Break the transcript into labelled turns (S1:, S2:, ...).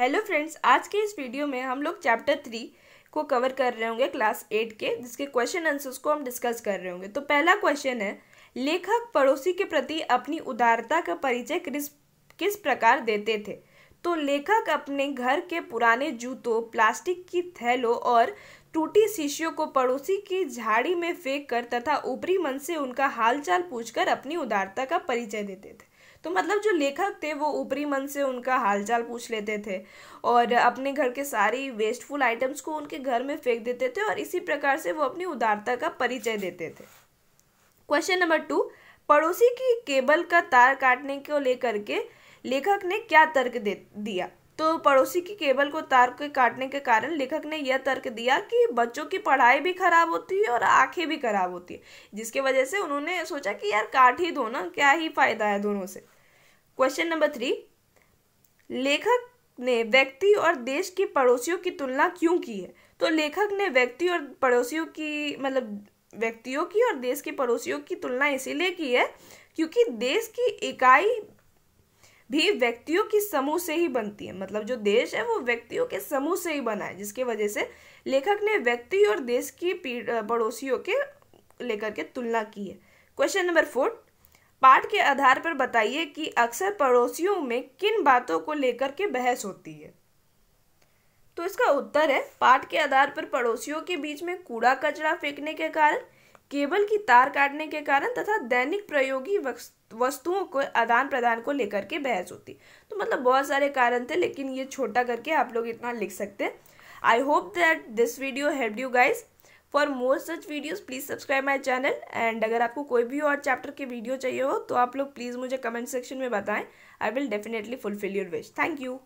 S1: hello friends आज के इस वीडियो में हम लोग चैप्टर थ्री को कवर कर रहे होंगे क्लास एट के जिसके क्वेश्चन आंसर्स को हम डिस्कस कर रहे होंगे तो पहला क्वेश्चन है लेखक पड़ोसी के प्रति अपनी उदारता का परिचय किस किस प्रकार देते थे तो लेखक अपने घर के पुराने जूतों प्लास्टिक की थैलों और टूटी शीशियों को पड़ोसी की झाड़ी में फेंक कर तथा ऊपरी मन से उनका हालचाल पूछकर अपनी उदारता का परिचय देते थे तो मतलब जो लेखक थे वो ऊपरी मन से उनका हालचाल पूछ लेते थे और अपने घर के सारी वेस्टफुल आइटम्स को उनके घर में फेंक देते थे और इसी प्रकार से वो अपनी उदारता का परिचय देते थे क्वेश्चन नंबर टू पड़ोसी की केबल का तार काटने को लेकर के लेखक ने क्या तर्क दे दिया तो पड़ोसी की केबल को तार के काटने के कारण लेखक ने यह तर्क दिया कि बच्चों की पढ़ाई भी खराब होती है और आंखें भी खराब होती है जिसके वजह से उन्होंने सोचा कि यार काट ही दो ना क्या ही फायदा है दोनों से क्वेश्चन नंबर थ्री लेखक ने व्यक्ति और देश की पड़ोसियों की तुलना क्यों की है तो लेखक ने व्यक्ति और पड़ोसियों की मतलब व्यक्तियों की और देश के पड़ोसियों की तुलना इसीलिए की है क्योंकि देश की इकाई भी व्यक्तियों की समूह से ही बनती है मतलब जो देश है वो व्यक्तियों के समूह से ही बना है जिसके वजह से लेखक ने व्यक्ति और देश की पड़ोसियों के लेकर के तुलना की है क्वेश्चन नंबर फोर पाठ के आधार पर बताइए कि अक्सर पड़ोसियों में किन बातों को लेकर के बहस होती है तो इसका उत्तर है पाठ के आधार पर पड़ोसियों के बीच में कूड़ा कचरा फेंकने के कारण केबल की तार काटने के कारण तथा दैनिक प्रयोगी वस्तुओं को आदान प्रदान को लेकर के बहस होती तो मतलब बहुत सारे कारण थे लेकिन ये छोटा करके आप लोग इतना लिख सकते हैं I hope that this video help you guys for more such videos please subscribe my channel and अगर आपको कोई भी और चैप्टर के वीडियो चाहिए हो तो आप लोग प्लीज़ मुझे कमेंट सेक्शन में बताएं I will definitely fulfil your wish thank you